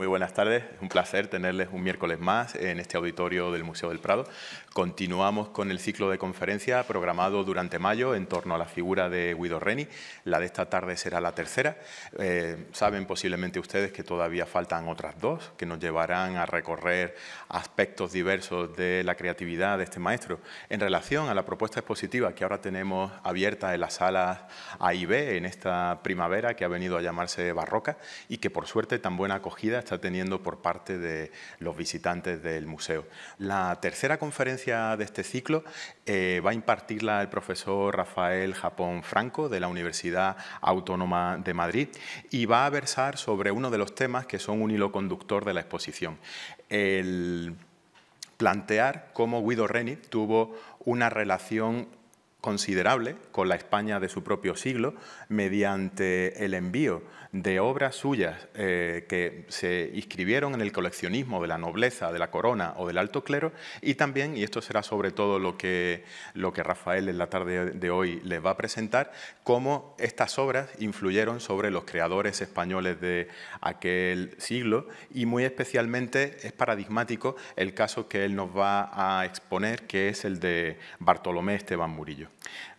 Muy buenas tardes, es un placer tenerles un miércoles más en este auditorio del Museo del Prado. Continuamos con el ciclo de conferencia programado durante mayo en torno a la figura de Guido Reni. La de esta tarde será la tercera. Eh, saben posiblemente ustedes que todavía faltan otras dos que nos llevarán a recorrer aspectos diversos de la creatividad de este maestro. En relación a la propuesta expositiva que ahora tenemos abierta en las salas A y B en esta primavera que ha venido a llamarse Barroca y que por suerte tan buena acogida teniendo por parte de los visitantes del museo. La tercera conferencia de este ciclo eh, va a impartirla el profesor Rafael Japón Franco de la Universidad Autónoma de Madrid y va a versar sobre uno de los temas que son un hilo conductor de la exposición. El plantear cómo Guido Reni tuvo una relación considerable con la España de su propio siglo mediante el envío de obras suyas eh, que se inscribieron en el coleccionismo de la nobleza, de la corona o del alto clero y también, y esto será sobre todo lo que, lo que Rafael en la tarde de hoy les va a presentar, cómo estas obras influyeron sobre los creadores españoles de aquel siglo y muy especialmente es paradigmático el caso que él nos va a exponer, que es el de Bartolomé Esteban Murillo.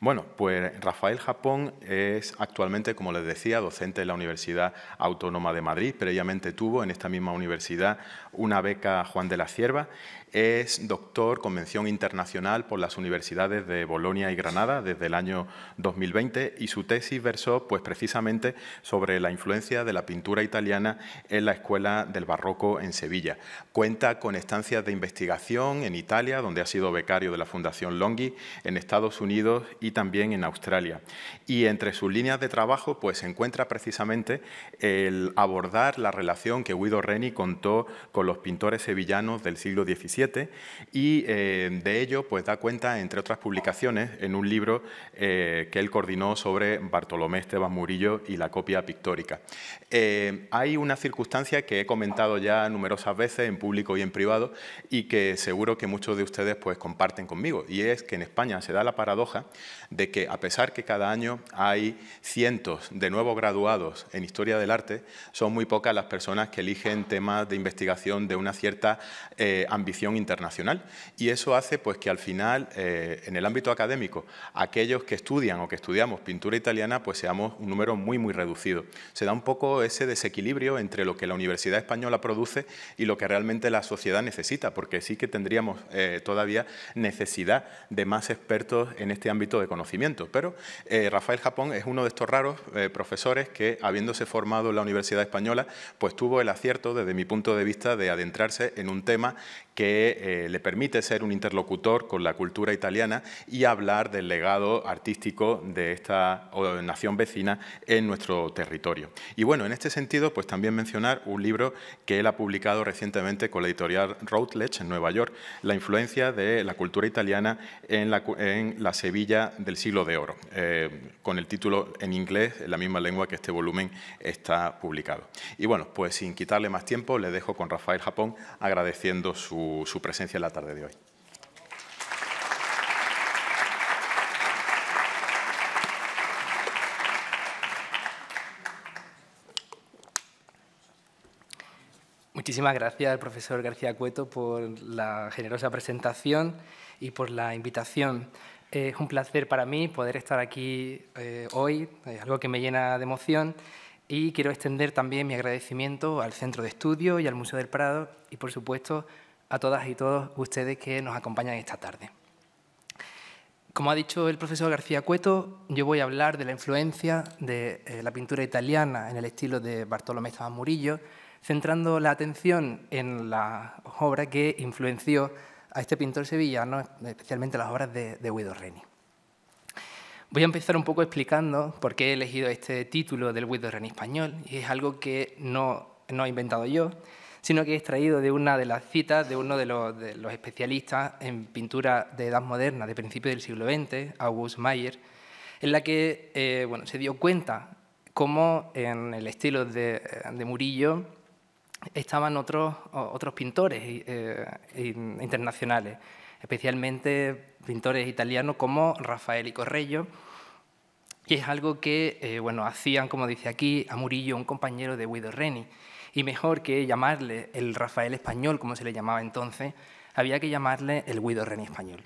Bueno, pues Rafael Japón es actualmente, como les decía, docente en la Universidad Autónoma de Madrid. Previamente tuvo en esta misma universidad una beca Juan de la Cierva. Es doctor Convención Internacional por las universidades de Bolonia y Granada desde el año 2020 y su tesis versó pues, precisamente sobre la influencia de la pintura italiana en la Escuela del Barroco en Sevilla. Cuenta con estancias de investigación en Italia, donde ha sido becario de la Fundación Longhi, en Estados Unidos y también en Australia. Y entre sus líneas de trabajo pues, se encuentra precisamente el abordar la relación que Guido Reni contó con los pintores sevillanos del siglo XVII y eh, de ello pues, da cuenta, entre otras publicaciones, en un libro eh, que él coordinó sobre Bartolomé Esteban Murillo y la copia pictórica. Eh, hay una circunstancia que he comentado ya numerosas veces en público y en privado y que seguro que muchos de ustedes pues, comparten conmigo y es que en España se da la paradoja de que a pesar que cada año hay cientos de nuevos graduados en historia del arte, son muy pocas las personas que eligen temas de investigación de una cierta eh, ambición internacional. Y eso hace pues, que al final, eh, en el ámbito académico, aquellos que estudian o que estudiamos pintura italiana, pues seamos un número muy, muy reducido. Se da un poco ese desequilibrio entre lo que la Universidad Española produce y lo que realmente la sociedad necesita, porque sí que tendríamos eh, todavía necesidad de más expertos en este ámbito de conocimiento. Pero Rafael Japón es uno de estos raros profesores que, habiéndose formado en la Universidad Española, pues tuvo el acierto, desde mi punto de vista, de adentrarse en un tema que eh, le permite ser un interlocutor con la cultura italiana y hablar del legado artístico de esta nación vecina en nuestro territorio. Y bueno, en este sentido, pues también mencionar un libro que él ha publicado recientemente con la editorial Routledge en Nueva York, La influencia de la cultura italiana en la, Sevilla del siglo de oro, eh, con el título en inglés, en la misma lengua que este volumen está publicado. Y bueno, pues sin quitarle más tiempo, le dejo con Rafael Japón agradeciendo su su, presencia en la tarde de hoy. Muchísimas gracias profesor García Cueto por la generosa presentación y por la invitación. Eh, es un placer para mí poder estar aquí eh, hoy, es algo que me llena de emoción y quiero extender también mi agradecimiento al Centro de Estudio y al Museo del Prado y, por supuesto, a todas y todos ustedes que nos acompañan esta tarde. Como ha dicho el profesor García Cueto, yo voy a hablar de la influencia de eh, la pintura italiana en el estilo de Bartolomé Esteban Murillo, centrando la atención en las obras que influenció a este pintor sevillano, especialmente las obras de, Guido Reni. Voy a empezar un poco explicando por qué he elegido este título del Guido Reni español, y es algo que no he inventado yo, sino que he extraído de una de las citas de uno de los, especialistas en pintura de edad moderna de principios del siglo XX, August Mayer, en la que eh, se dio cuenta cómo en el estilo de, Murillo estaban otros, otros pintores eh, internacionales, especialmente pintores italianos como Rafael y y es algo que eh, bueno, hacían, como dice aquí, a Murillo un compañero de Guido Reni. Y mejor que llamarle el Rafael español, como se le llamaba entonces, había que llamarle el Guido René español.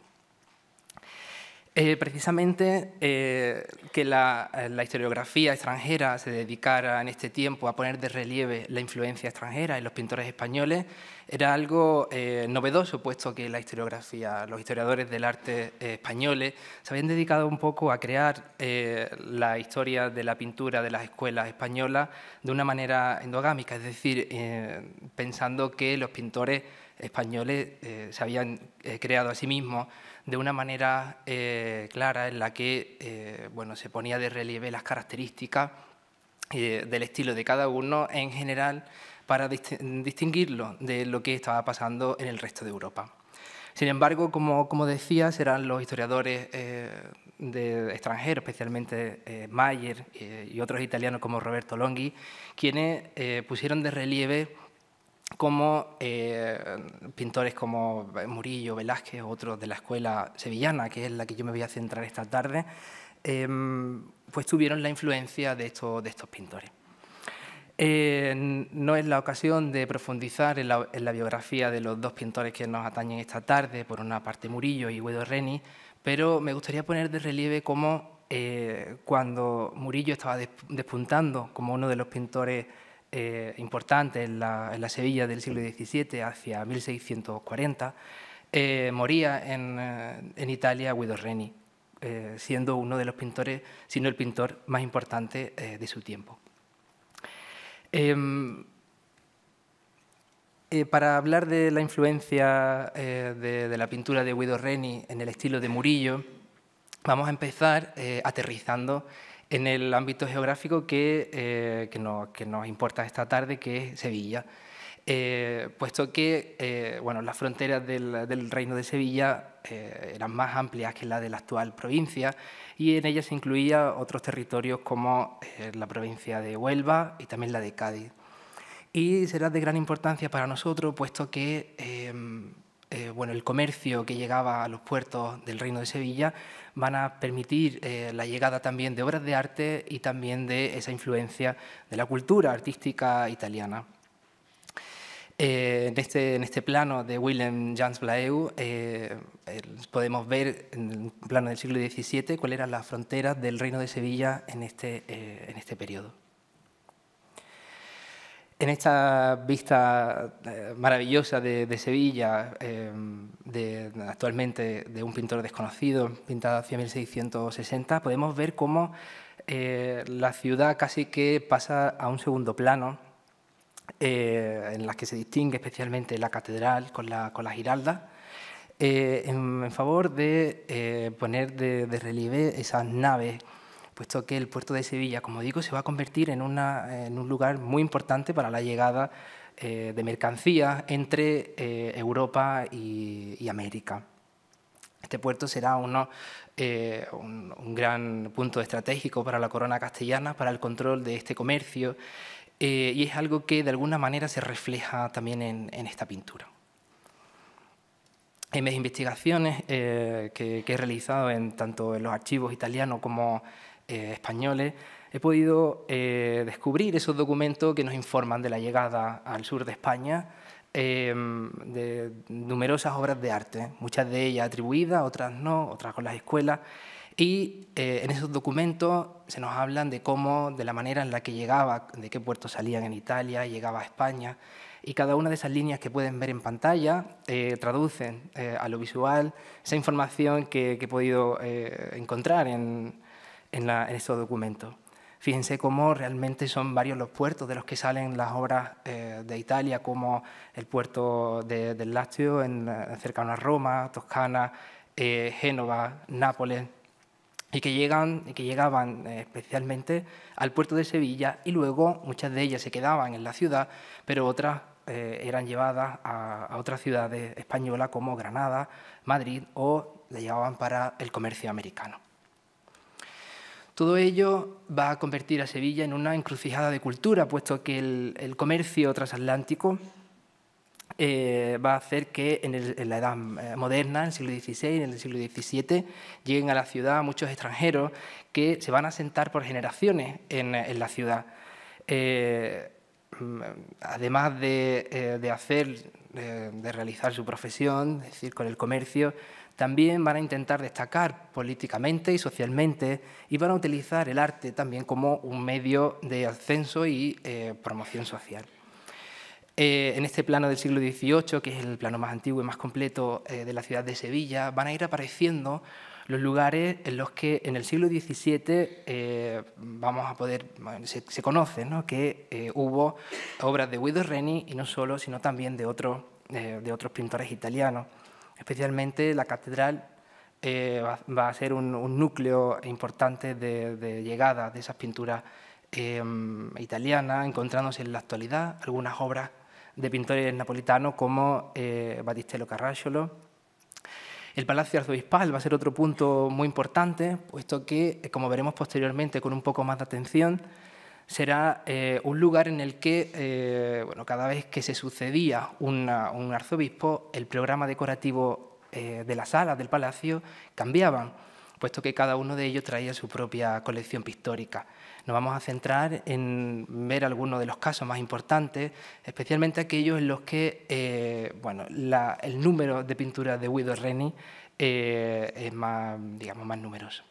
Eh, precisamente eh, que eh, la, historiografía extranjera se dedicara en este tiempo a poner de relieve la influencia extranjera en los pintores españoles era algo novedoso, puesto que la historiografía, los historiadores del arte españoles se habían dedicado un poco a crear la historia de la pintura de las escuelas españolas de una manera endogámica, es decir, pensando que los pintores españoles se habían creado a sí mismos de una manera eh, clara en la que eh, bueno, se ponía de relieve las características eh, del estilo de cada uno en general para distinguirlo de lo que estaba pasando en el resto de Europa. Sin embargo, como, decía, serán los historiadores de extranjeros, especialmente Mayer y otros italianos como Roberto Longhi, quienes pusieron de relieve como eh, pintores como eh, Murillo, Velázquez, otros de la escuela sevillana, que es la que yo me voy a centrar esta tarde, em, pues tuvieron la influencia de, estos, pintores. no es la ocasión de profundizar en la, en la, biografía de los dos pintores que nos atañen esta tarde, por una parte Murillo y Guido Reni, pero me gustaría poner de relieve cómo eh, cuando Murillo estaba despuntando como uno de los pintores eh, importante en la, Sevilla del siglo XVII hacia 1640, eh, moría eh, en, Italia Guido Reni, siendo uno de los pintores, sino el pintor más importante de su tiempo. Em, para hablar de la influencia de, la pintura de Guido Reni en el estilo de Murillo, vamos a empezar aterrizando en el ámbito geográfico eh, que, nos importa esta tarde, que es Sevilla. Eh, puesto que eh, bueno, las fronteras del, Reino de Sevilla eran más amplias que las de la actual provincia y en ellas se incluía otros territorios como la provincia de Huelva y también la de Cádiz. Y será de gran importancia para nosotros, puesto que eh, bueno, el comercio que llegaba a los puertos del Reino de Sevilla, van a permitir eh, la llegada también de obras de arte y también de esa influencia de la cultura artística italiana. Eh, este, en, este, plano de Willem Jans Blaeu podemos ver en el plano del siglo XVII cuáles eran las fronteras del reino de Sevilla en este, en este periodo en esta vista eh, maravillosa de, Sevilla, em, actualmente de un pintor desconocido, pintada hacia 1660, podemos ver cómo eh, la ciudad casi que pasa a un segundo plano, eh, en la que se distingue especialmente la catedral con la, con la giralda, en, favor de poner de, de relieve esas naves puesto que el puerto de Sevilla, como digo, se va a convertir en, un lugar muy importante para la llegada eh, de mercancías entre eh, Europa y, América. Este puerto será uno, eh, un, gran punto estratégico para la corona castellana, para el control de este comercio, y es algo que de alguna manera se refleja también en, esta pintura. En mis investigaciones que, he realizado en, tanto en los archivos italianos como eh, españoles, he podido eh, descubrir esos documentos que nos informan de la llegada al sur de España em, de numerosas obras de arte, muchas de ellas atribuidas, otras no, otras con las escuelas. Y eh, en esos documentos se nos hablan de cómo, de la manera en la que llegaba, de qué puertos salían en Italia, llegaba a España. Y cada una de esas líneas que pueden ver en pantalla traducen a lo visual esa información que, he podido encontrar en, en, estos documentos. Fíjense cómo realmente son varios los puertos de los que salen las obras eh, de Italia, como el puerto del Lazio, en, cercano a Roma, Toscana, eh, Génova, Nápoles, y que, llegan, y que llegaban eh, especialmente al puerto de Sevilla y luego muchas de ellas se quedaban en la ciudad, pero otras eran llevadas a, otras ciudades españolas como Granada, Madrid o la llevaban para el comercio americano. Todo ello va a convertir a Sevilla en una encrucijada de cultura, puesto que el, comercio transatlántico eh, va a hacer que en, la edad eh, moderna, en el siglo XVI, en el siglo XVII, lleguen a la ciudad muchos extranjeros que se van a sentar por generaciones en, la ciudad. Eh, además de, hacer, de realizar su profesión, es decir, con el comercio, también van a intentar destacar políticamente y socialmente y van a utilizar el arte también como un medio de ascenso y eh, promoción social. Eh, en este plano del siglo XVIII, que es el plano más antiguo y más completo eh, de la ciudad de Sevilla, van a ir apareciendo los lugares en los que en el siglo XVII vamos a poder, se, conoce que hubo obras de Guido Reni y no solo, sino también de otros pintores italianos. Especialmente la catedral eh, va, a ser un, núcleo importante de, llegada de esas pinturas em, italianas, encontrándose en la actualidad algunas obras de pintores napolitanos como eh, Battistello Carracciolo. El Palacio Arzobispal va a ser otro punto muy importante, puesto que, como veremos posteriormente con un poco más de atención, será eh, un lugar en el que, eh, bueno, cada vez que se sucedía un arzobispo, el programa decorativo eh, de las salas del palacio cambiaban, puesto que cada uno de ellos traía su propia colección pictórica. Nos vamos a centrar en ver algunos de los casos más importantes, especialmente aquellos en los que bueno, el número de pinturas de Guido Reni es más, digamos, más numeroso.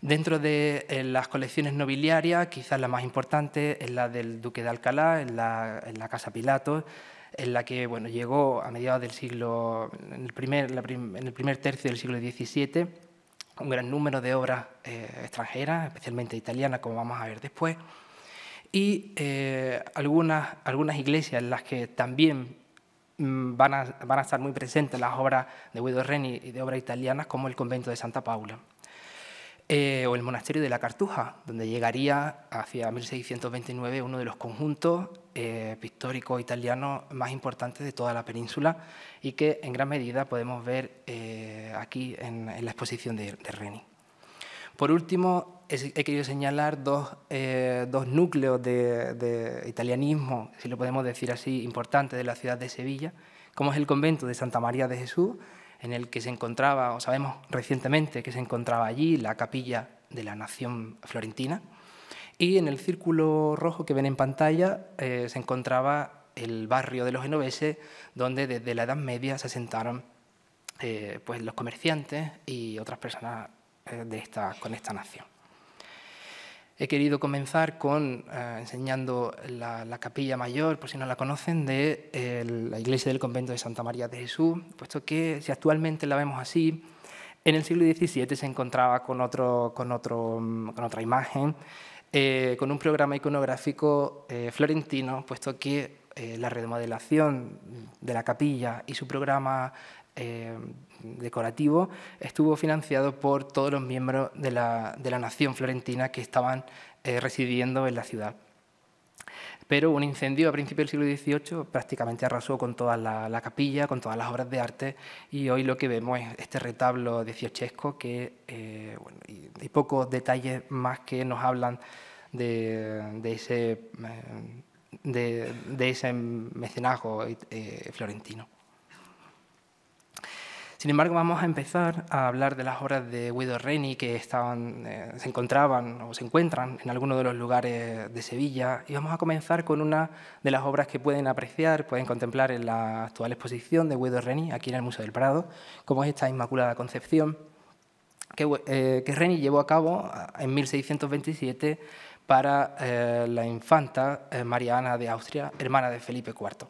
Dentro de eh, las colecciones nobiliarias, quizás la más importante es la del Duque de Alcalá, en la, Casa Pilato, en la que bueno, llegó a mediados del siglo, en el primer, en el primer tercio del siglo XVII, un gran número de obras eh, extranjeras, especialmente italianas, como vamos a ver después, y eh, algunas, algunas iglesias en las que también mm, van, a, van a, estar muy presentes las obras de Guido Reni y de obras italianas, como el convento de Santa Paula. Eh, o el monasterio de la Cartuja, donde llegaría hacia 1629 uno de los conjuntos eh, pictóricos italianos más importantes de toda la península y que en gran medida podemos ver eh, aquí en, la exposición de, Reni. Por último, he querido señalar dos, núcleos de, de, italianismo, si lo podemos decir así, importantes de la ciudad de Sevilla, como es el convento de Santa María de Jesús, en el que se encontraba, o sabemos recientemente que se encontraba allí, la capilla de la Nación Florentina. Y en el círculo rojo que ven en pantalla eh, se encontraba el barrio de los genoveses, donde desde la Edad Media se asentaron eh, pues los comerciantes y otras personas eh, de esta, con esta nación. He querido comenzar con eh, enseñando la, capilla mayor, por si no la conocen, de eh, la iglesia del convento de Santa María de Jesús, puesto que si actualmente la vemos así, en el siglo XVII se encontraba con, otro, con, otro, mm, con otra imagen, eh, con un programa iconográfico florentino, puesto que la remodelación de la capilla y su programa eh, decorativo estuvo financiado por todos los miembros de la, nación florentina que estaban eh, residiendo en la ciudad. Pero un incendio a principios del siglo XVIII prácticamente arrasó con toda la, capilla, con todas las obras de arte, y hoy lo que vemos es este retablo dieciochesco que, eh, hay y, pocos detalles más que nos hablan de, ese, de, ese mecenazgo florentino. Sin embargo, vamos a empezar a hablar de las obras de Guido Reni que estaban, eh, se encontraban o se encuentran en alguno de los lugares de Sevilla y vamos a comenzar con una de las obras que pueden apreciar, pueden contemplar en la actual exposición de Guido Reni aquí en el Museo del Prado, como es esta Inmaculada Concepción que, eh, Reni llevó a cabo en 1627 para eh, la infanta María Ana de Austria, hermana de Felipe IV.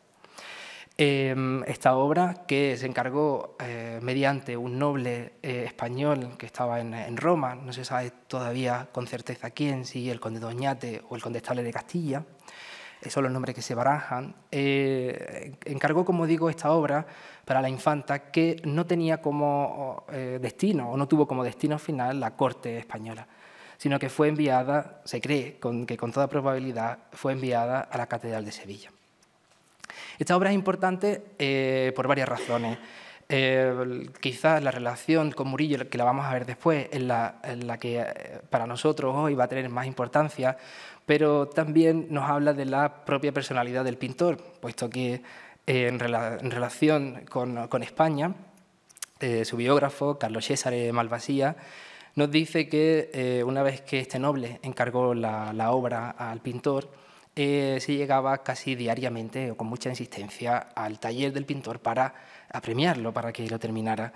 Em, esta obra que se encargó eh, mediante un noble eh, español que estaba en, Roma, no se sabe todavía con certeza quién, si el conde Doñate o el condestable de Castilla, esos son los nombres que se barajan, eh, encargó, como digo, esta obra para la infanta que no tenía como destino o no tuvo como destino final la corte española sino que fue enviada, se cree que con toda probabilidad fue enviada a la Catedral de Sevilla. Esta obra es importante eh, por varias razones. quizás la relación con Murillo, que la vamos a ver después, es la, en la que eh, para nosotros hoy va a tener más importancia, pero también nos habla de la propia personalidad del pintor, puesto que eh, en, relación con, España, su biógrafo, Carlos César Malvasía, nos dice que una vez que este noble encargó la obra al pintor, eh, se llegaba casi diariamente o con mucha insistencia al taller del pintor para apremiarlo, para que lo terminara.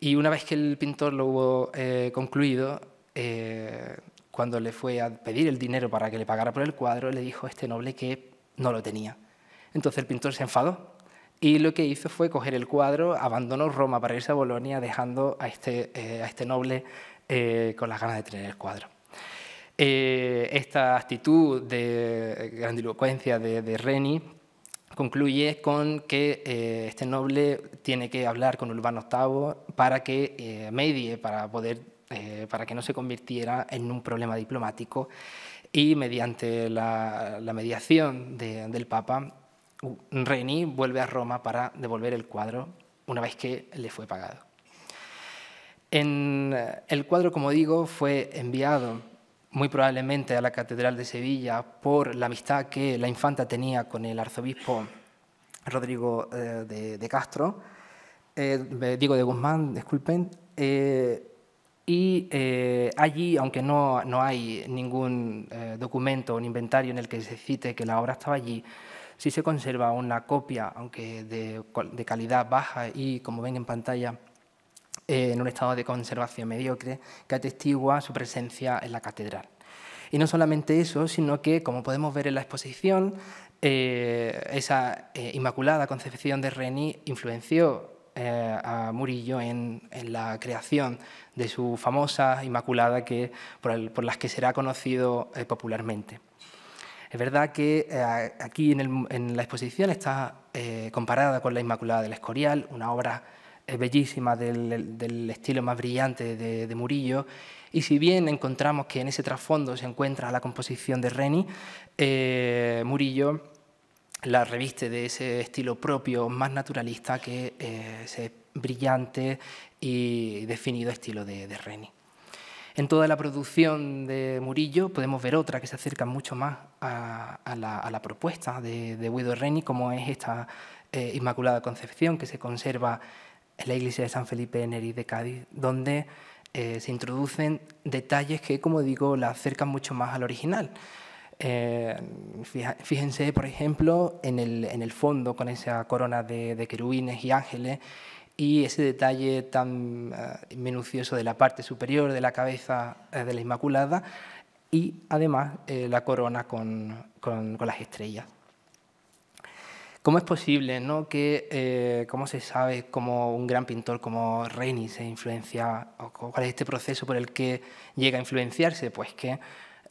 Y una vez que el pintor lo hubo eh, concluido, eh, cuando le fue a pedir el dinero para que le pagara por el cuadro, le dijo a este noble que no lo tenía. Entonces el pintor se enfadó y lo que hizo fue coger el cuadro, abandonó Roma para irse a Bolonia, dejando a este, a este noble con las ganas de tener el cuadro. Eh, esta actitud de grandilocuencia de, Reni concluye con que eh, este noble tiene que hablar con Urbano VIII para que eh, medie, para, poder, para que no se convirtiera en un problema diplomático y mediante la, mediación del Papa, Reni vuelve a Roma para devolver el cuadro una vez que le fue pagado. En, el cuadro, como digo, fue enviado muy probablemente a la Catedral de Sevilla por la amistad que la infanta tenía con el arzobispo Rodrigo eh, de, Castro, eh, de Guzmán, disculpen, eh, y allí, aunque no, hay ningún documento o inventario en el que se cite que la obra estaba allí, sí se conserva una copia, aunque de calidad baja y, como ven en pantalla, eh, en un estado de conservación mediocre que atestigua su presencia en la catedral. Y no solamente eso, sino que, como podemos ver en la exposición, eh, esa eh, inmaculada concepción de Reni influenció a Murillo en, la creación de su famosa Inmaculada, que, por, las que será conocido popularmente. Es verdad que aquí en, en, la exposición está comparada con la Inmaculada del Escorial, una obra bellísima del, estilo más brillante de, Murillo. Y si bien encontramos que en ese trasfondo se encuentra la composición de Reni, eh, Murillo la reviste de ese estilo propio más naturalista que eh, ese brillante y definido estilo de, Reni. En toda la producción de Murillo podemos ver otra que se acerca mucho más a, la, propuesta de, Guido Reni, como es esta eh, Inmaculada Concepción, que se conserva en la iglesia de San Felipe de Neri de Cádiz, donde eh, se introducen detalles que, como digo, la acercan mucho más al original. Eh, fíjense, por ejemplo, en el, en el, fondo con esa corona de, de querubines y ángeles y ese detalle tan eh, minucioso de la parte superior de la cabeza de la Inmaculada y además la corona con, con las estrellas. ¿Cómo es posible ¿no? que, eh, cómo se sabe cómo un gran pintor como Reni se influencia, o cuál es este proceso por el que llega a influenciarse? Pues que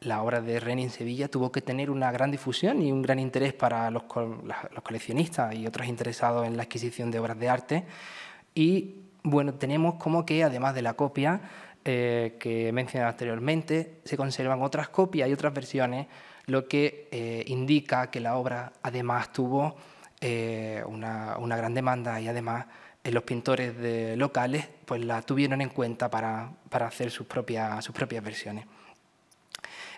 la obra de Reni en Sevilla tuvo que tener una gran difusión y un gran interés para los, los coleccionistas y otros interesados en la adquisición de obras de arte. Y bueno, tenemos como que además de la copia, eh, que he mencionado anteriormente, se conservan otras copias y otras versiones, lo que eh, indica que la obra además tuvo eh, una, gran demanda y además eh, los pintores locales pues la tuvieron en cuenta para, para hacer sus propias, sus propias versiones.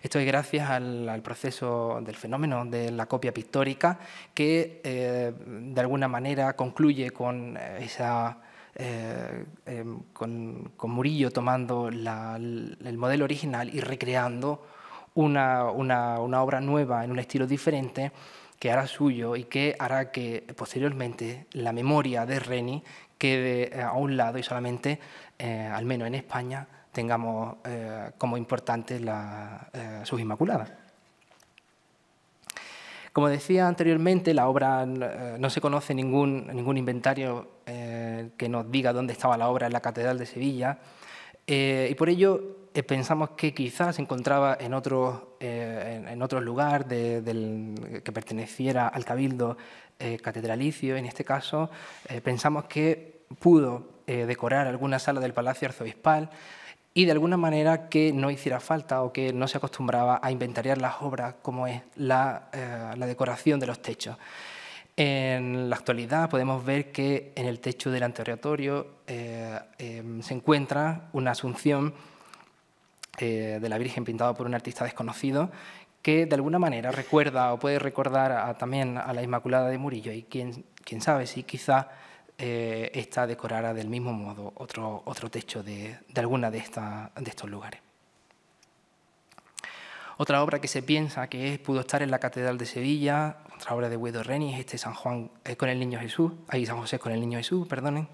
Esto es gracias al, proceso del fenómeno de la copia pictórica que eh, de alguna manera concluye con esa... Em, con, Murillo tomando el modelo original y recreando una, una, una obra nueva en un estilo diferente que hará suyo y que hará que posteriormente la memoria de Reni quede eh, a un lado y solamente, eh, al menos en España, tengamos eh, como importante sus Inmaculadas. Como decía anteriormente, la obra no se conoce ningún, ningún inventario que nos diga dónde estaba la obra en la Catedral de Sevilla, y por ello eh, pensamos que quizás se encontraba en otro, eh, lugar que perteneciera al cabildo eh, catedralicio. En este caso, pensamos que pudo decorar alguna sala del Palacio Arzobispal y de alguna manera que no hiciera falta o que no se acostumbraba a inventariar las obras como es la, decoración de los techos. En la actualidad podemos ver que en el techo del anteoratorio em, se encuentra una asunción eh, de la Virgen pintado por un artista desconocido que de alguna manera recuerda o puede recordar también a la Inmaculada de Murillo y quién, sabe si quizá eh, esta decorara del mismo modo otro, techo de, alguna de, estos lugares. Otra obra que se piensa que pudo estar en la Catedral de Sevilla, otra obra de Guido Reni es este San Juan eh, con el Niño Jesús, ahí San José con el Niño Jesús, perdonen,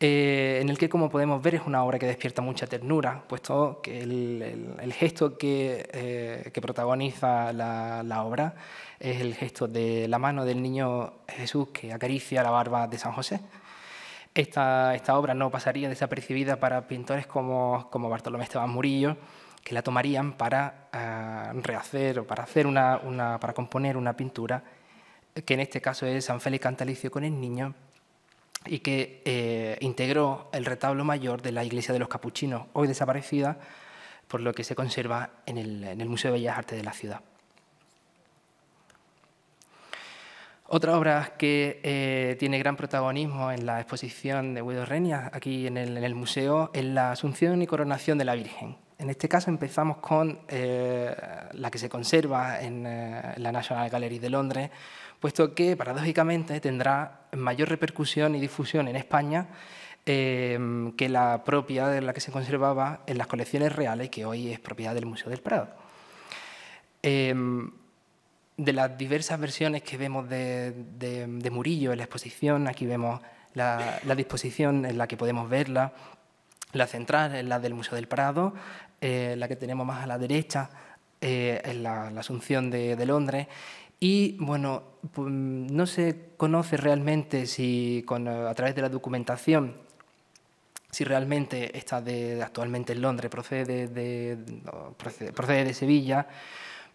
eh, en el que, como podemos ver, es una obra que despierta mucha ternura, puesto que el, gesto que, eh, protagoniza la, obra es el gesto de la mano del niño Jesús que acaricia la barba de San José. Esta, obra no pasaría desapercibida para pintores como, Bartolomé Esteban Murillo, que la tomarían para eh, rehacer o para, hacer una, para componer una pintura, que en este caso es San Félix Cantalicio con el niño, y que eh, integró el retablo mayor de la iglesia de los capuchinos, hoy desaparecida, por lo que se conserva en el, Museo de Bellas Artes de la ciudad. Otra obra que eh, tiene gran protagonismo en la exposición de Guido Renia, aquí en el, museo, es la Asunción y Coronación de la Virgen. En este caso empezamos con eh, la que se conserva en la National Gallery de Londres, puesto que paradójicamente tendrá mayor repercusión y difusión en España em, que la propia de la que se conservaba en las colecciones reales, que hoy es propiedad del Museo del Prado. Em, de las diversas versiones que vemos de, Murillo en la exposición, aquí vemos la, disposición en la que podemos verla, la central es la del Museo del Prado, eh, la que tenemos más a la derecha eh, es la, Asunción de Londres, y bueno, no se conoce realmente si a través de la documentación si realmente está actualmente en Londres, procede de, procede, de Sevilla,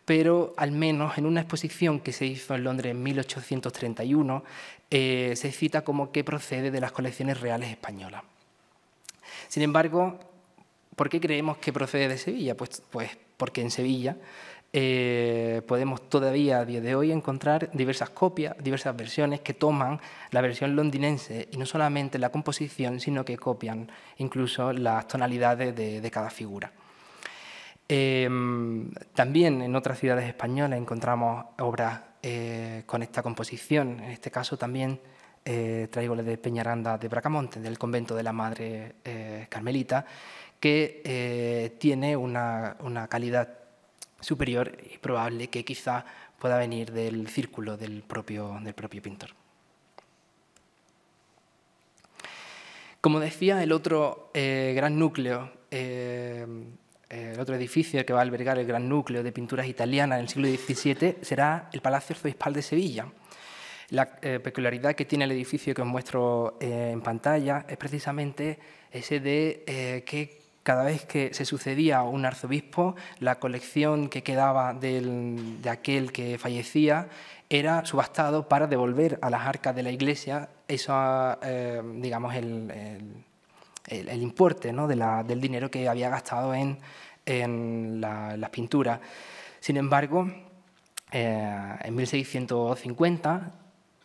pero al menos en una exposición que se hizo en Londres en 1831 eh, se cita como que procede de las colecciones reales españolas. Sin embargo, ¿por qué creemos que procede de Sevilla? Pues, pues porque en Sevilla eh, podemos todavía a día de hoy encontrar diversas copias, diversas versiones que toman la versión londinense y no solamente la composición, sino que copian incluso las tonalidades de, cada figura. Em, también en otras ciudades españolas encontramos obras eh, con esta composición, en este caso también eh, traigo la de Peñaranda de Bracamonte, del convento de la Madre Carmelita, que tiene una, una calidad superior y probable que quizá pueda venir del círculo del propio, del propio pintor. Como decía, el otro eh, gran núcleo, eh, eh, el otro edificio que va a albergar el gran núcleo de pinturas italianas del siglo XVII será el Palacio Arzobispal de Sevilla. La peculiaridad que tiene el edificio que os muestro en pantalla es precisamente ese de que cada vez que se sucedía un arzobispo, la colección que quedaba de aquel que fallecía era subastado para devolver a las arcas de la Iglesia eso, eh, digamos, el, importe ¿no? del dinero que había gastado en, las pinturas. Sin embargo, eh, en 1650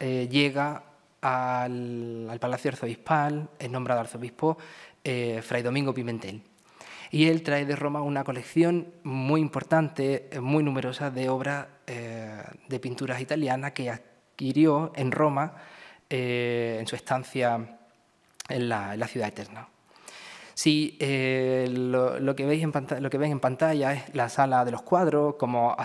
eh, llega al, Palacio Arzobispal, es nombrado arzobispo Fray Domingo Pimentel y él trae de Roma una colección muy importante, muy numerosa de obras eh, de pinturas italianas que adquirió en Roma eh, en su estancia en la, ciudad eterna. sí, eh, lo, que veis en pantalla, es la sala de los cuadros, como,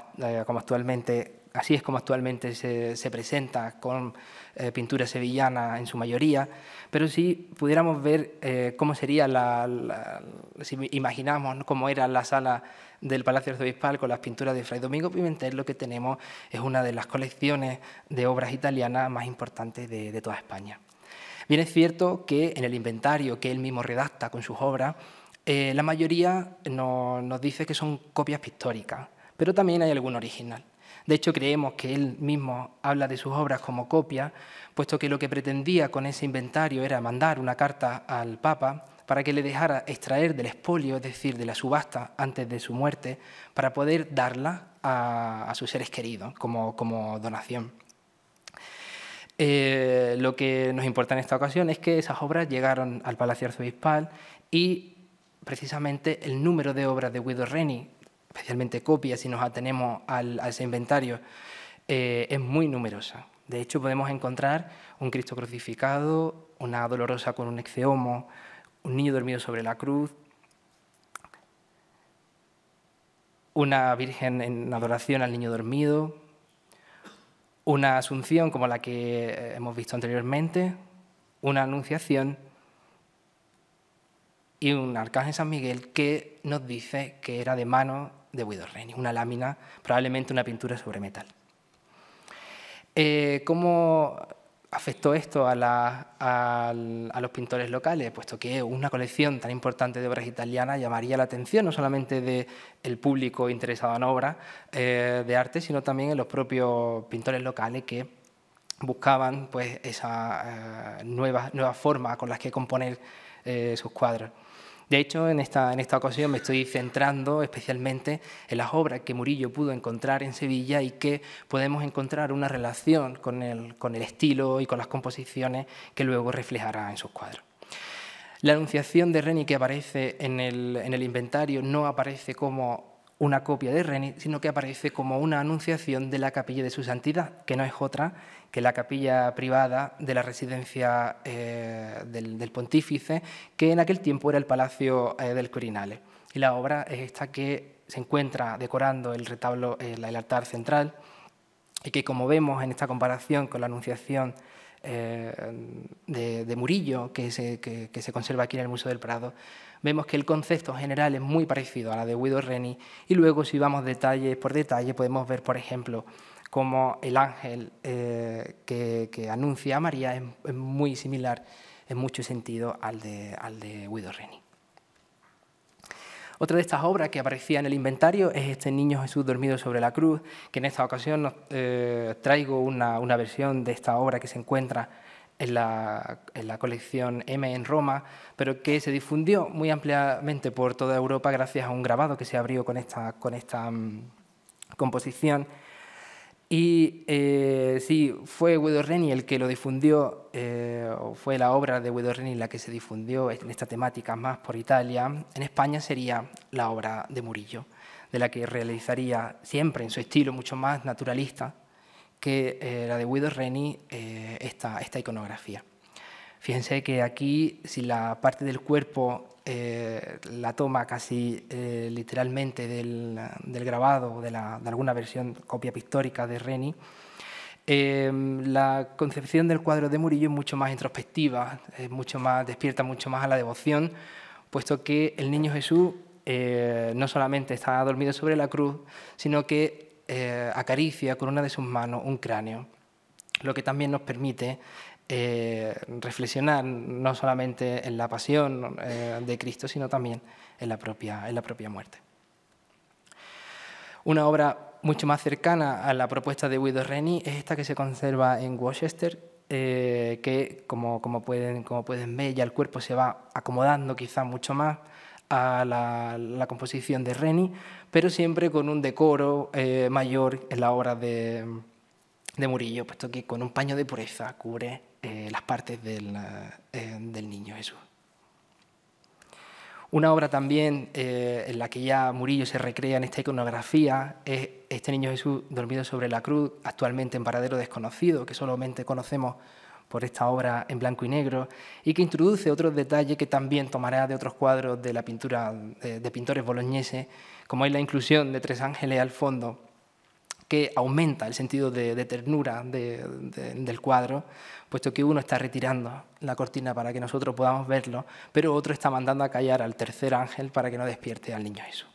como actualmente, así es como actualmente se presenta con eh, pintura sevillana en su mayoría, pero si pudiéramos ver eh, cómo sería la, si imaginamos cómo era la sala del Palacio Arzobispal con las pinturas de Fray Domingo Pimentel, lo que tenemos es una de las colecciones de obras italianas más importantes de, toda España. Bien es cierto que en el inventario que él mismo redacta con sus obras, eh, la mayoría no, nos dice que son copias pictóricas, pero también hay algún original. De hecho, creemos que él mismo habla de sus obras como copia, puesto que lo que pretendía con ese inventario era mandar una carta al Papa para que le dejara extraer del expolio, es decir, de la subasta antes de su muerte, para poder darla a, sus seres queridos como, donación. Eh, lo que nos importa en esta ocasión es que esas obras llegaron al Palacio Arzobispal y precisamente el número de obras de Guido Reni especialmente copias, si nos atenemos a ese inventario, eh, es muy numerosa. De hecho, podemos encontrar un Cristo crucificado, una dolorosa con un exceomo, un niño dormido sobre la cruz, una virgen en adoración al niño dormido, una asunción como la que eh, hemos visto anteriormente, una anunciación y un arcángel San Miguel que nos dice que era de mano de Guido Reni, una lámina, probablemente una pintura sobre metal. Eh, ¿Cómo afectó esto a, los pintores locales? Puesto que una colección tan importante de obras italianas llamaría la atención no solamente del público interesado en obras eh, de arte, sino también en los propios pintores locales que buscaban pues, esa eh, nueva, forma con las que componer sus cuadros. De hecho, en esta, en esta ocasión me estoy centrando especialmente en las obras que Murillo pudo encontrar en Sevilla y que podemos encontrar una relación con el, estilo y con las composiciones que luego reflejará en sus cuadros. La Anunciación de Reni que aparece en el, en el inventario no aparece como una copia de Reni, sino que aparece como una anunciación de la capilla de su santidad, que no es otra que la capilla privada de la residencia eh, del, pontífice, que en aquel tiempo era el Palacio eh, del Quirinale. Y la obra es esta que se encuentra decorando el retablo, del eh, el altar central, y que como vemos en esta comparación con la anunciación eh, de, Murillo, que se, que, se conserva aquí en el Museo del Prado, vemos que el concepto general es muy parecido a la de Guido Reni y luego si vamos detalle por detalle podemos ver, por ejemplo, cómo el ángel eh, que, anuncia a María es, muy similar en mucho sentido al al de Guido Reni. Otra de estas obras que aparecía en el inventario es este Niño Jesús dormido sobre la cruz, que en esta ocasión eh, traigo una, versión de esta obra que se encuentra en la, colección M en Roma, pero que se difundió muy ampliamente por toda Europa gracias a un grabado que se abrió con esta, con esta mm, composición y eh, sí, fue Guido Reni el que lo difundió, eh, fue la obra de Guido Reni la que se difundió en esta temática más por Italia. En España sería la obra de Murillo, de la que realizaría siempre en su estilo mucho más naturalista que eh, la de Guido Reni eh, esta, esta iconografía. Fíjense que aquí, si la parte del cuerpo eh, la toma casi eh, literalmente del, grabado de, de, alguna versión, copia pictórica de Reni, em, la concepción del cuadro de Murillo es mucho más introspectiva, es mucho más, despierta mucho más a la devoción, puesto que el niño Jesús eh, no solamente está dormido sobre la cruz, sino que acaricia con una de sus manos un cráneo, lo que también nos permite eh, reflexionar no solamente en la pasión eh, de Cristo, sino también en la, propia, en la propia muerte. Una obra mucho más cercana a la propuesta de Guido Reni es esta que se conserva en Worcester, eh, que como, como, pueden, ver ya el cuerpo se va acomodando quizá mucho más a la, composición de Reni, pero siempre con un decoro mayor en la obra de Murillo, puesto que con un paño de pureza cubre eh, las partes eh, del, niño Jesús. Una obra también eh, en la que ya Murillo se recrea en esta iconografía es este niño Jesús dormido sobre la cruz, actualmente en paradero desconocido, que solamente conocemos por esta obra en blanco y negro, y que introduce otro detalle que también tomará de otros cuadros de la pintura de, de pintores boloñeses, como es la inclusión de tres ángeles al fondo que aumenta el sentido de, ternura del cuadro, puesto que uno está retirando la cortina para que nosotros podamos verlo, pero otro está mandando a callar al tercer ángel para que no despierte al niño eso.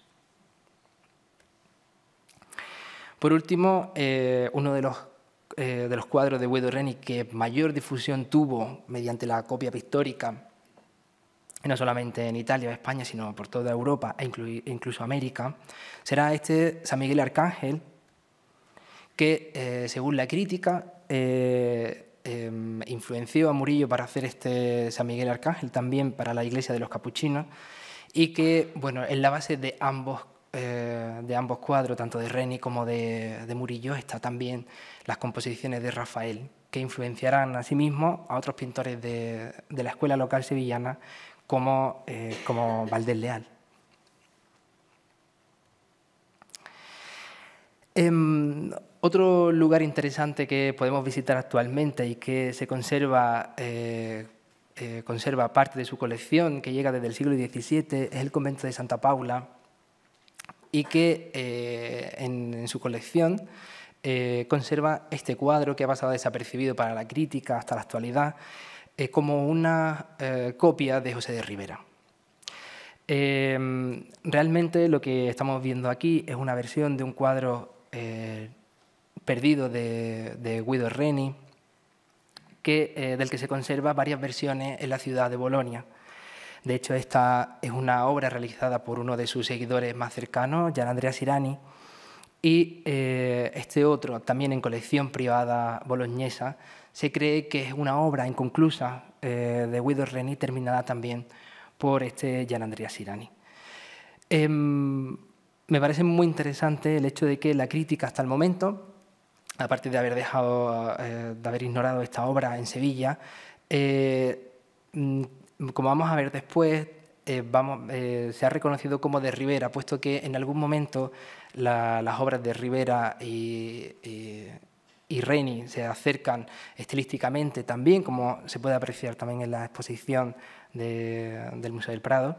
Por último, eh, uno de los, eh, de los cuadros de Guido Reni que mayor difusión tuvo mediante la copia pictórica, no solamente en Italia o España, sino por toda Europa e incluso América, será este San Miguel Arcángel, que, eh, según la crítica, eh, em, influenció a Murillo para hacer este San Miguel Arcángel, también para la iglesia de los capuchinos, y que bueno, en la base de ambos, eh, de ambos cuadros, tanto de Reni como de, Murillo, está también las composiciones de Rafael, que influenciarán asimismo sí a otros pintores de, la escuela local sevillana como, como Valdés Leal. Em, otro lugar interesante que podemos visitar actualmente y que se conserva, eh, eh, conserva parte de su colección, que llega desde el siglo XVII, es el convento de Santa Paula, y que eh, en, su colección conserva este cuadro que ha pasado desapercibido para la crítica hasta la actualidad, como una copia de José de Rivera. realmente lo que estamos viendo aquí es una versión de un cuadro perdido de, Guido Reni, que, eh, del que se conserva varias versiones en la ciudad de Bolonia. De hecho, esta es una obra realizada por uno de sus seguidores más cercanos, Gian Andrea Sirani, y eh, este otro, también en colección privada boloñesa, se cree que es una obra inconclusa eh, de Guido Reni, terminada también por este Gian Andrea Sirani. Em, me parece muy interesante el hecho de que la crítica hasta el momento aparte de haber dejado, eh, de haber ignorado esta obra en Sevilla, eh, mm, como vamos a ver después, eh, se ha reconocido como de Rivera, puesto que en algún momento las obras de Rivera y, Reni se acercan estilísticamente también, como se puede apreciar también en la exposición del Museo del Prado.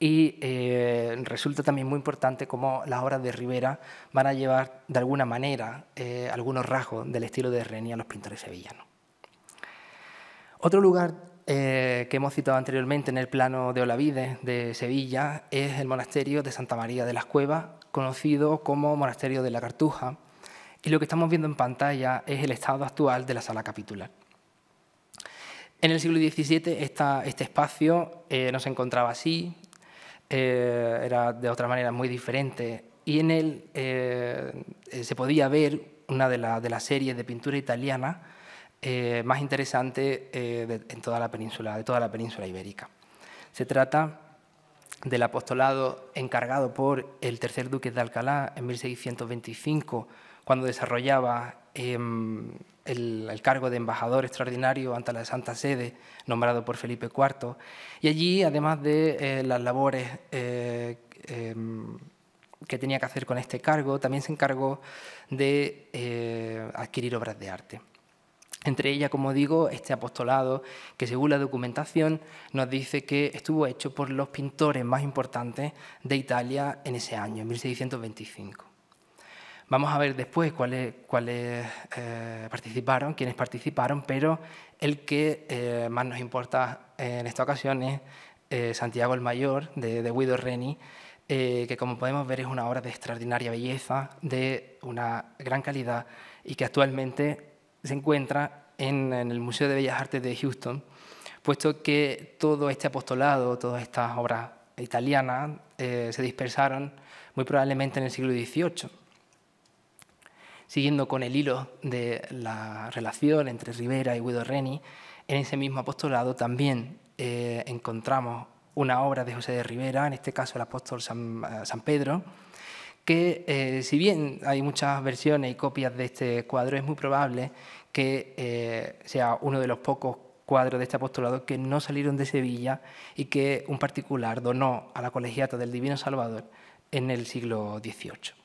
Y eh, resulta también muy importante cómo las obras de Rivera van a llevar de alguna manera eh, algunos rasgos del estilo de Reni a los pintores sevillanos. Otro lugar eh, que hemos citado anteriormente en el plano de Olavides de Sevilla es el monasterio de Santa María de las Cuevas, conocido como Monasterio de la Cartuja. Y lo que estamos viendo en pantalla es el estado actual de la sala capitular. En el siglo XVII este espacio no se encontraba así, eh, era de otra manera muy diferente. Y en él eh, eh, se podía ver una de, las series de pintura italiana más interesante en toda la península, de toda la península ibérica. Se trata del apostolado encargado por el tercer duque de Alcalá en 1625, cuando desarrollaba em, el, cargo de embajador extraordinario ante la Santa Sede, nombrado por Felipe IV. Y allí, además de eh, las labores eh, em, que tenía que hacer con este cargo, también se encargó de eh, adquirir obras de arte. Entre ellas, como digo, este apostolado que según la documentación nos dice que estuvo hecho por los pintores más importantes de Italia en ese año, en 1625. Vamos a ver después cuáles, eh, participaron, quiénes participaron, pero el que eh, más nos importa eh, en esta ocasión es Santiago el Mayor, de, Guido Reni, que como podemos ver es una obra de extraordinaria belleza, de una gran calidad y que actualmente se encuentra en, en el Museo de Bellas Artes de Houston, puesto que todo este apostolado, todas estas obras italianas, se dispersaron muy probablemente en el siglo XVIII siguiendo con el hilo de la relación entre Rivera y Guido Reni, en ese mismo apostolado también eh, encontramos una obra de José de Rivera, en este caso el apóstol San, eh, Pedro, que eh, si bien hay muchas versiones y copias de este cuadro, es muy probable que sea uno de los pocos cuadros de este apostolado que no salieron de Sevilla y que un particular donó a la colegiata del Divino Salvador en el siglo XVIII.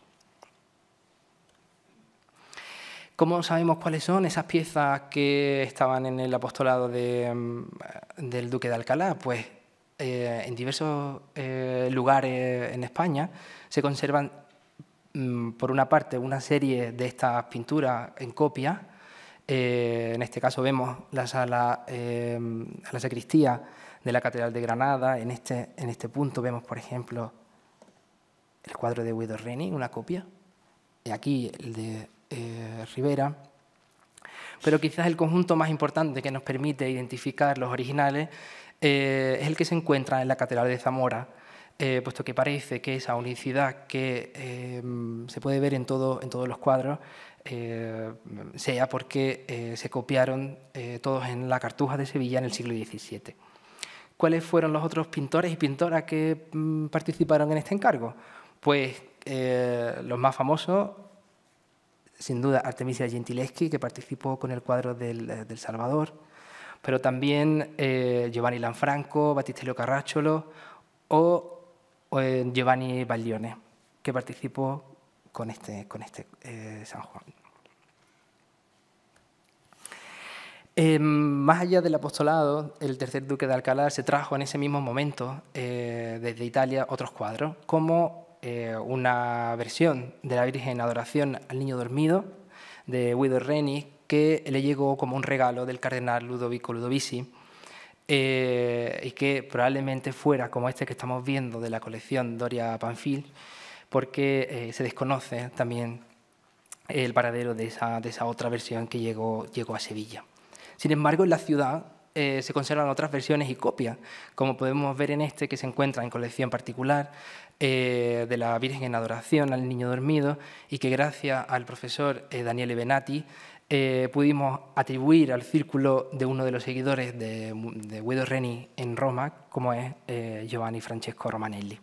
¿Cómo sabemos cuáles son esas piezas que estaban en el apostolado mm, del duque de Alcalá? Pues eh, en diversos eh, lugares en España se conservan, mm, por una parte, una serie de estas pinturas en copia. Eh, en este caso vemos la sala, la sacristía de la Catedral de Granada. En este, en este punto vemos, por ejemplo, el cuadro de Guido Reni, una copia. Y aquí el de eh, Rivera, pero quizás el conjunto más importante que nos permite identificar los originales eh, es el que se encuentra en la Catedral de Zamora, eh, puesto que parece que esa unicidad que se puede ver en, todo, en todos los cuadros sea porque se copiaron todos en la Cartuja de Sevilla en el siglo XVII. ¿Cuáles fueron los otros pintores y pintoras que mm, participaron en este encargo? Pues los más famosos sin duda Artemisia Gentileschi, que participó con el cuadro del, eh, Salvador, pero también eh, Giovanni Lanfranco, Battistello Carracciolo o, eh, Giovanni Baglione, que participó con este, con este San Juan. Em, más allá del apostolado, el tercer duque de Alcalá se trajo en ese mismo momento desde Italia otros cuadros, como eh, una versión de la Virgen Adoración al Niño Dormido de Guido Reni que le llegó como un regalo del cardenal Ludovico Ludovisi eh, y que probablemente fuera como este que estamos viendo de la colección Doria Panfil porque eh, se desconoce también el paradero de esa, de esa otra versión que llegó, llegó a Sevilla. Sin embargo, en la ciudad se conservan otras versiones y copias, como podemos ver en este que se encuentra en colección particular eh, de la Virgen en adoración al Niño Dormido y que gracias al profesor eh, Daniele Benati eh, pudimos atribuir al círculo de uno de los seguidores de, Guido Reni en Roma, como es Giovanni Francesco Romanelli.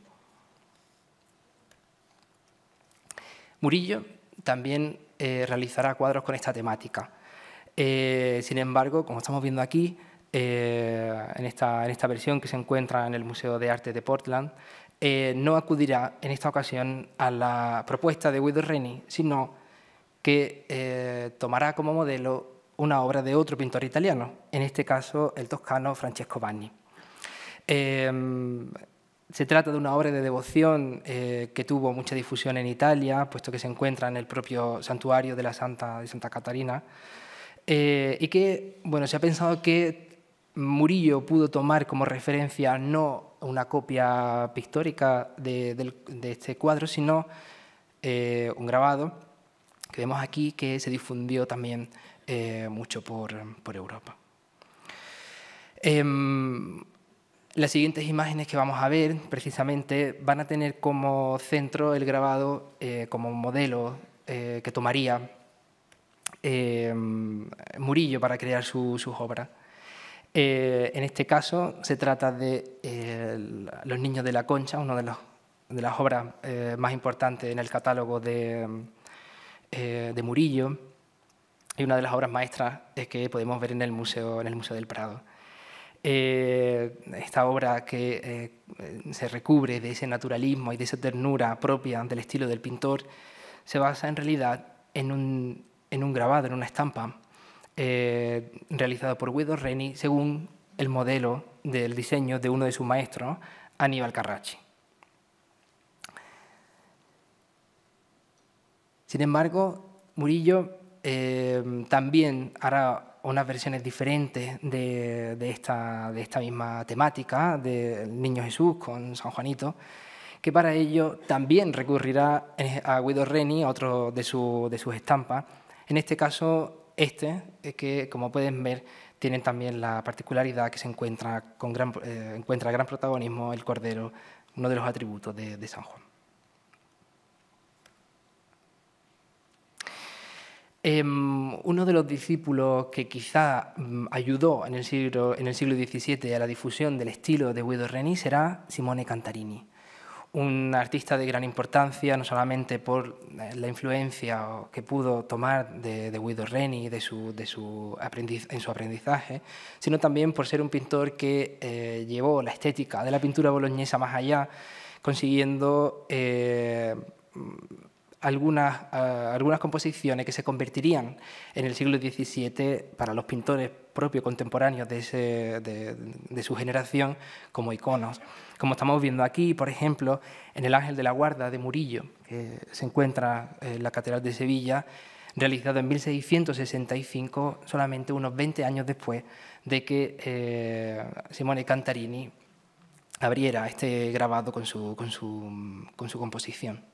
Murillo también realizará cuadros con esta temática. sin embargo, como estamos viendo aquí, en, esta, versión que se encuentra en el Museo de Arte de Portland, eh, no acudirá en esta ocasión a la propuesta de Guido Reni, sino que eh, tomará como modelo una obra de otro pintor italiano, en este caso el toscano Francesco Vanni. Em, se trata de una obra de devoción eh, que tuvo mucha difusión en Italia, puesto que se encuentra en el propio santuario de la Santa de Santa Catarina, y que bueno, se ha pensado que Murillo pudo tomar como referencia no una copia pictórica de, este cuadro, sino eh, un grabado que vemos aquí que se difundió también eh, mucho por, Europa. Em, las siguientes imágenes que vamos a ver, precisamente, van a tener como centro el grabado, eh, como modelo que tomaría em, Murillo para crear sus obras. Eh, en este caso se trata de eh, Los Niños de la Concha, una de, las obras eh, más importantes en el catálogo de, Murillo y una de las obras maestras que podemos ver en el Museo, del Prado. esta obra que se recubre de ese naturalismo y de esa ternura propia del estilo del pintor se basa en realidad en un grabado, en una estampa eh, realizado por Guido Reni según el modelo del diseño de uno de sus maestros, Aníbal Carracci. Sin embargo, Murillo eh, también hará unas versiones diferentes de, esta, de esta misma temática, del Niño Jesús con San Juanito, que para ello también recurrirá a Guido Reni, otro de, de sus estampas, en este caso este, que como pueden ver, tiene también la particularidad que se encuentra, con gran, eh, encuentra gran protagonismo el cordero, uno de los atributos de, San Juan. Em, uno de los discípulos que quizá mm, ayudó en el, siglo, en el siglo XVII a la difusión del estilo de Guido Reni será Simone Cantarini un artista de gran importancia, no solamente por eh, la influencia que pudo tomar de, Guido Reni en su aprendizaje, sino también por ser un pintor que eh, llevó la estética de la pintura boloñesa más allá, consiguiendo eh, algunas, composiciones que se convertirían en el siglo XVII para los pintores propios contemporáneos de su generación como iconos como estamos viendo aquí, por ejemplo, en el Ángel de la Guarda de Murillo, que se encuentra en eh, la Catedral de Sevilla, realizado en 1665, solamente unos 20 años después de que eh, Simone Cantarini abriera este grabado con su, composición.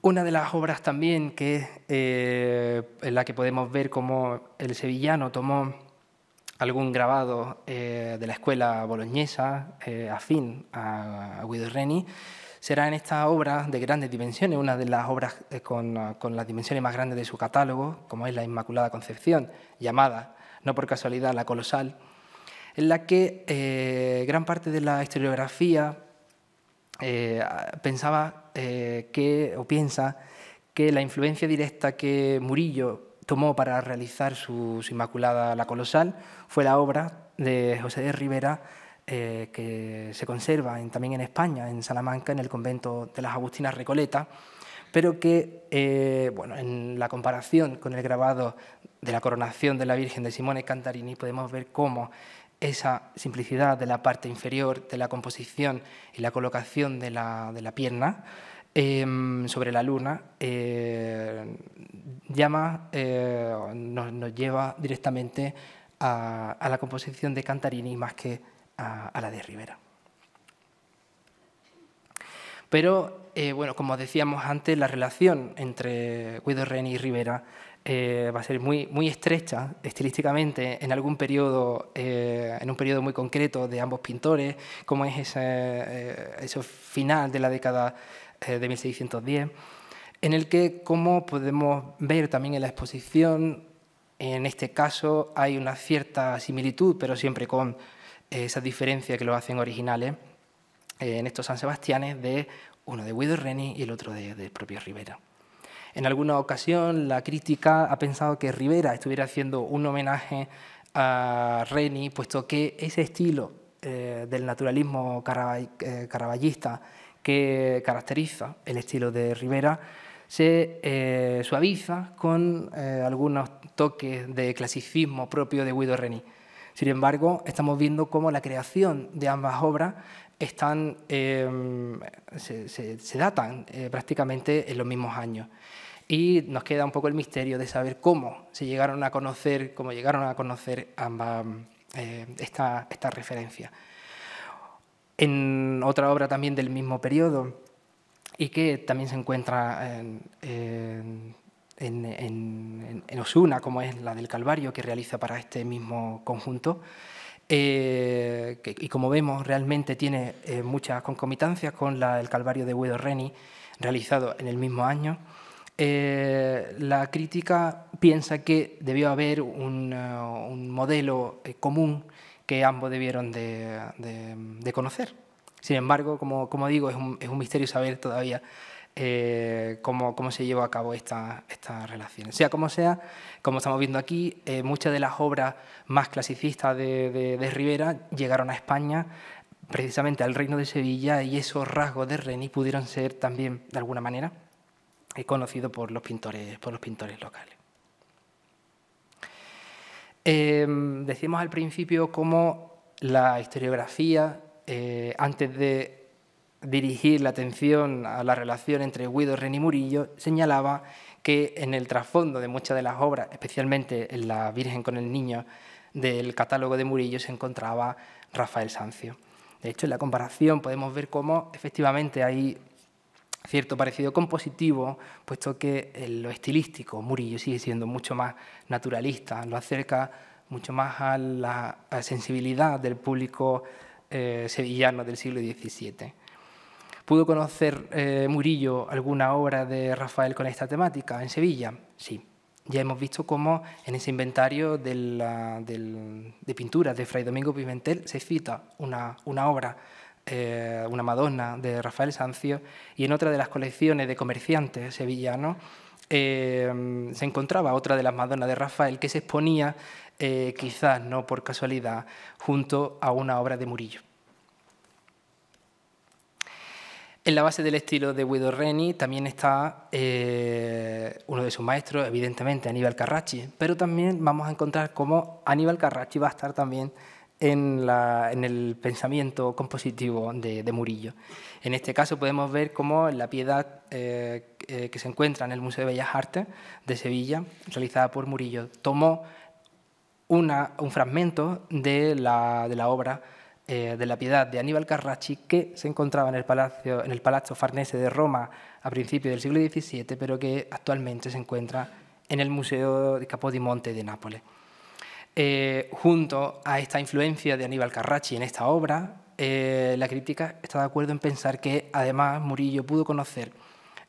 Una de las obras también que eh, en la que podemos ver cómo el sevillano tomó algún grabado eh, de la escuela boloñesa eh, afín a, Guido Reni, será en esta obra de grandes dimensiones, una de las obras eh, con, las dimensiones más grandes de su catálogo, como es la Inmaculada Concepción, llamada, no por casualidad, la colosal, en la que gran parte de la historiografía pensaba que, o piensa que la influencia directa que Murillo tomó para realizar su, Inmaculada la Colosal fue la obra de José de Rivera eh, que se conserva también en España, en Salamanca, en el convento de las Agustinas Recoleta, pero que eh, bueno, en la comparación con el grabado de la coronación de la Virgen de Simone Cantarini podemos ver cómo esa simplicidad de la parte inferior de la composición y la colocación de la pierna Em, sobre la Luna, eh, llama, eh, nos, lleva directamente a, la composición de Cantarini más que a, la de Rivera. Pero, eh, bueno, como decíamos antes, la relación entre Guido Reni y Rivera va a ser muy, muy estrecha estilísticamente en algún periodo, en un periodo muy concreto de ambos pintores, como es ese final de la década eh, de 1610, en el que, como podemos ver también en la exposición, en este caso hay una cierta similitud, pero siempre con eh, esa diferencia que lo hacen originales eh, en estos San Sebastianes, de uno de Guido Reni y el otro de, propio Rivera. En alguna ocasión la crítica ha pensado que Rivera estuviera haciendo un homenaje a Reni, puesto que ese estilo del naturalismo caraballista que caracteriza el estilo de Rivera se eh, suaviza con eh, algunos toques de clasicismo propio de Guido Reni. Sin embargo, estamos viendo cómo la creación de ambas obras están, eh, se, datan prácticamente en los mismos años. Y nos queda un poco el misterio de saber cómo se llegaron a conocer, cómo llegaron a conocer ambas estas esta referencia en otra obra también del mismo periodo y que también se encuentra en, Osuna, como es la del Calvario, que realiza para este mismo conjunto. Eh, y como vemos, realmente tiene eh, muchas concomitancias con la, del Calvario de Guido Reni, realizado en el mismo año. Eh, la crítica piensa que debió haber un modelo común que ambos debieron de, conocer. Sin embargo, como, digo, es un, misterio saber todavía eh, cómo, se llevó a cabo esta relación. Sea como sea, como estamos viendo aquí, eh, muchas de las obras más clasicistas de, de, Rivera llegaron a España precisamente al reino de Sevilla y esos rasgos de Reni pudieron ser también, de alguna manera, eh, conocidos por por los pintores locales. Eh, decimos al principio cómo la historiografía, eh, antes de dirigir la atención a la relación entre Guido, Reni y Murillo, señalaba que en el trasfondo de muchas de las obras, especialmente en La Virgen con el Niño, del catálogo de Murillo se encontraba Rafael Sancio. De hecho, en la comparación podemos ver cómo efectivamente hay cierto parecido compositivo, puesto que lo estilístico Murillo sigue siendo mucho más naturalista, lo acerca mucho más a la, sensibilidad del público eh, sevillano del siglo XVII. ¿Pudo conocer eh, Murillo alguna obra de Rafael con esta temática en Sevilla? Sí. Ya hemos visto cómo en ese inventario de, de pinturas de Fray Domingo Pimentel se cita una obra eh, una Madonna de Rafael Sancio, y en otra de las colecciones de comerciantes sevillanos em, se encontraba otra de las Madonas de Rafael que se exponía, eh, quizás no por casualidad, junto a una obra de Murillo. En la base del estilo de Guido Reni también está eh, uno de sus maestros, evidentemente, Aníbal Carracci, pero también vamos a encontrar cómo Aníbal Carracci va a estar también en, la, en el pensamiento compositivo de, Murillo. En este caso podemos ver cómo la piedad eh, eh, que se encuentra en el Museo de Bellas Artes de Sevilla, realizada por Murillo, tomó un fragmento de la, obra eh, de la Piedad de Aníbal Carracci que se encontraba en el Palacio, en el Palazzo Farnese de Roma a principios del siglo XVII, pero que actualmente se encuentra en el Museo de Capodimonte de Nápoles. Eh, junto a esta influencia de Aníbal Carracci en esta obra, eh, la crítica está de acuerdo en pensar que además Murillo pudo conocer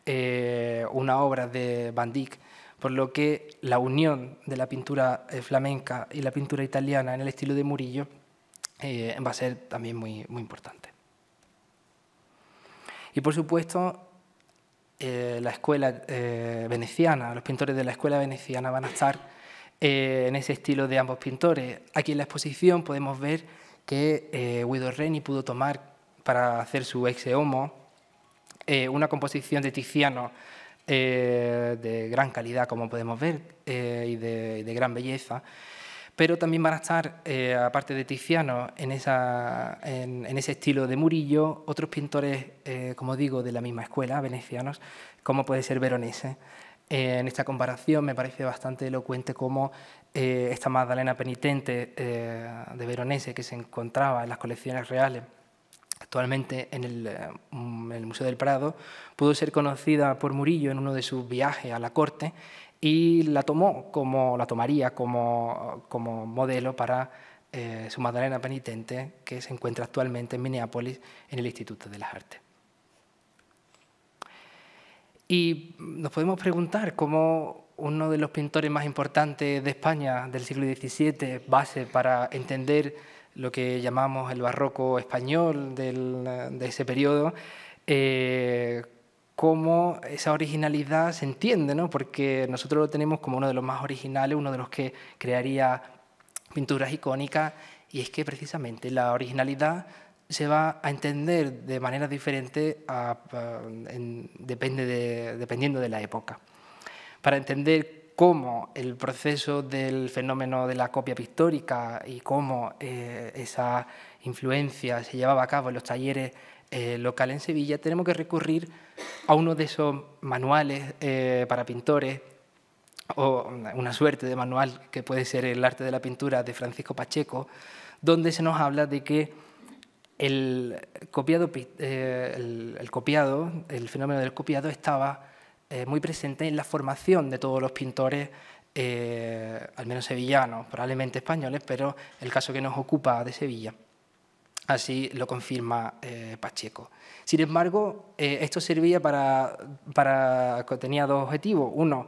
eh, una obra de Van Dyck, por lo que la unión de la pintura flamenca y la pintura italiana en el estilo de Murillo va a ser también muy importante. Y por supuesto, la escuela veneciana, los pintores de la escuela veneciana van a estar eh, en ese estilo de ambos pintores. Aquí en la exposición podemos ver que eh, Guido Reni pudo tomar para hacer su ex homo eh, una composición de Tiziano de gran calidad, como podemos ver, y de, gran belleza. Pero también van a estar, aparte de Tiziano, en, en, ese estilo de Murillo, otros pintores, como digo, de la misma escuela, venecianos, como puede ser Veronese en esta comparación me parece bastante elocuente cómo eh, esta Magdalena penitente eh, de Veronese que se encontraba en las colecciones reales actualmente eh, mm, en el, Museo del Prado, pudo ser conocida por Murillo en uno de sus viajes a la corte y la tomó como la tomaría como, como modelo para su Magdalena penitente que se encuentra actualmente en Minneapolis en el Instituto de las Artes. Y nos podemos preguntar cómo uno de los pintores más importantes de España del siglo XVII, base para entender lo que llamamos el barroco español de ese periodo, eh, cómo esa originalidad se entiende, ¿no? porque nosotros lo tenemos como uno de los más originales, uno de los que crearía pinturas icónicas, y es que precisamente la originalidad se va a entender de manera diferente depende dependiendo de la época. Para entender cómo el proceso del fenómeno de la copia pictórica y cómo eh, esa influencia se llevaba a cabo en los talleres eh, local locales en Sevilla, tenemos que recurrir a uno de esos manuales eh, para pintores o una suerte de manual que puede ser el arte de la pintura de Francisco Pacheco, donde se nos habla de que el eh, el, fenómeno del copiado estaba eh, muy presente en la formación de todos los pintores, eh, al menos sevillanos, probablemente españoles, pero el caso que nos ocupa de Sevilla. Así lo confirma Pacheco. Sin embargo, esto servía para, para, tenía dos objetivos. Uno,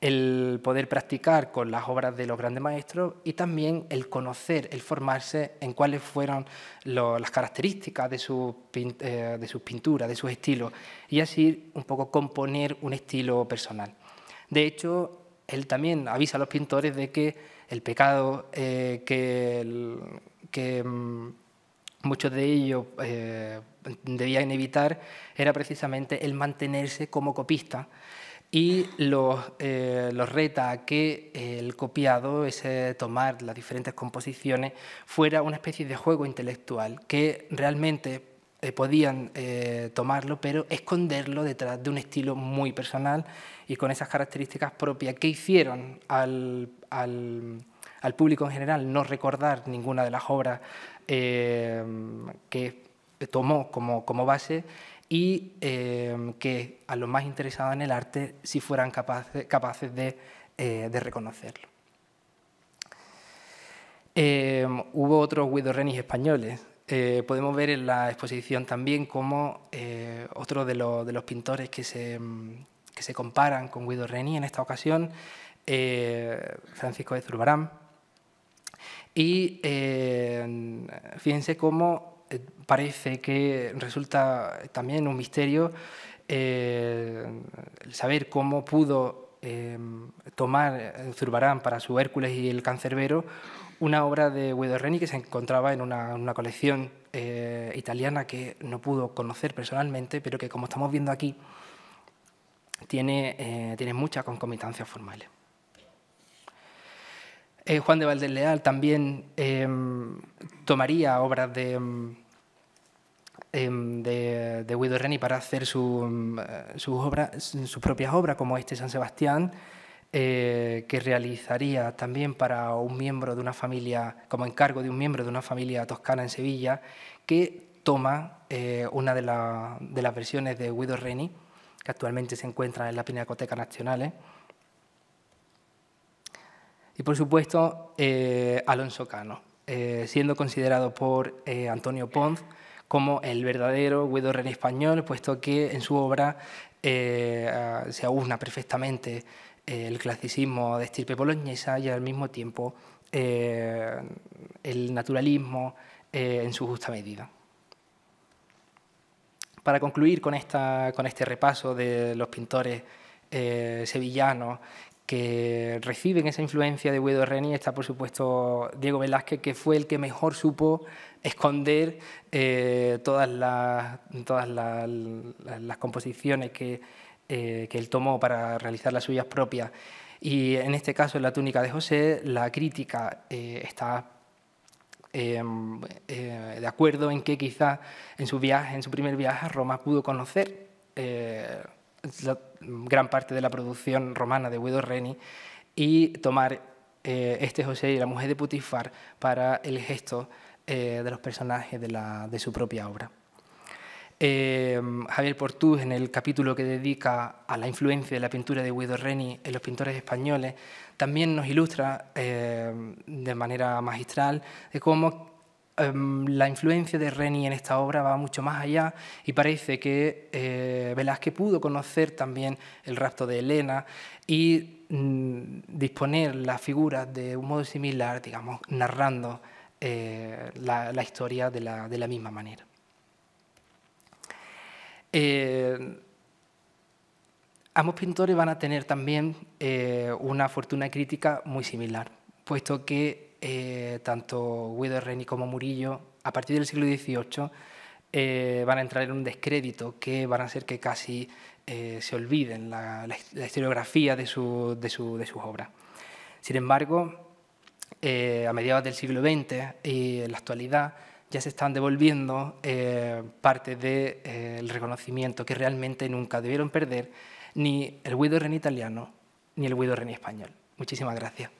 el poder practicar con las obras de los grandes maestros y también el conocer, el formarse en cuáles fueron las características de, su, eh, de sus pinturas, de sus estilos, y así un poco componer un estilo personal. De hecho, él también avisa a los pintores de que el pecado eh, que, mm, muchos de ellos eh, debían evitar era precisamente el mantenerse como copista y eh, los, reta a que el copiado, ese tomar las diferentes composiciones, fuera una especie de juego intelectual que realmente eh, podían eh, tomarlo, pero esconderlo detrás de un estilo muy personal y con esas características propias que hicieron al, al, al público en general no recordar ninguna de las obras que tomó como, como base y em, que a los más interesados en el arte si fueran capaces, capaces de, eh, reconocerlo. Em, hubo otros Guido Reni españoles. Eh, podemos ver en la exposición también cómo eh, otro de, los, pintores que se, em, que se, comparan con Guido Reni en esta ocasión, Francisco de Zurbarán. Y fíjense cómo parece que resulta también un misterio eh, saber cómo pudo eh, tomar Zurbarán para su Hércules y el Cancerbero una obra de Guido Reni que se encontraba en una, colección eh, italiana que no pudo conocer personalmente, pero que como estamos viendo aquí, tiene, tiene muchas concomitancias formales. Eh, Juan de Valdeleal también em, tomaría obras em, em, de, de, Guido Reni para hacer su, sus, sus propias obras, como este San Sebastián, eh, que realizaría también para un miembro de una familia, como encargo de un miembro de una familia toscana en Sevilla, que toma eh, una de, de, las versiones de Guido Reni, que actualmente se encuentra en la Pinacoteca Nacional y por supuesto, eh, Alonso Cano, eh, siendo considerado por eh, Antonio Ponz como el verdadero Guido español, puesto que en su obra ah, se aúna perfectamente el clasicismo de estirpe boloñesa y al mismo tiempo el naturalismo en su justa medida. Para concluir con, esta, con este repaso de los pintores sevillanos que reciben esa influencia de Guido Reni está, por supuesto, Diego Velázquez, que fue el que mejor supo esconder eh, todas, las, todas las, composiciones que, eh, que él tomó para realizar las suyas propias. Y en este caso, en la túnica de José, la crítica eh, está em, de acuerdo en que quizá en su viaje, en su primer viaje a Roma, pudo conocer eh, Mm, gran parte de la producción romana de Guido Reni y tomar eh, este José y la mujer de Putifar para el gesto eh, de los personajes de, su propia obra. Eh, Javier Portús, en el capítulo que dedica a la influencia de la pintura de Guido Reni en los pintores españoles, también nos ilustra de manera magistral de cómo Em, la influencia de Reni en esta obra va mucho más allá y parece que eh, Velázquez pudo conocer también el rapto de Elena y mm, disponer las figuras de un modo similar, digamos, narrando eh, la, historia de la, misma manera. Eh, ambos pintores van a tener también una fortuna crítica muy similar, puesto que eh, tanto Guido Reni como Murillo, a partir del siglo XVIII, eh, van a entrar en un descrédito que van a hacer que casi eh, se olviden la, historiografía de, sus obras. Sin embargo, a mediados del siglo XX y en la actualidad, ya se están devolviendo parte del reconocimiento que realmente nunca debieron perder ni el Guido Reni italiano ni el Guido Reni español. Muchísimas gracias.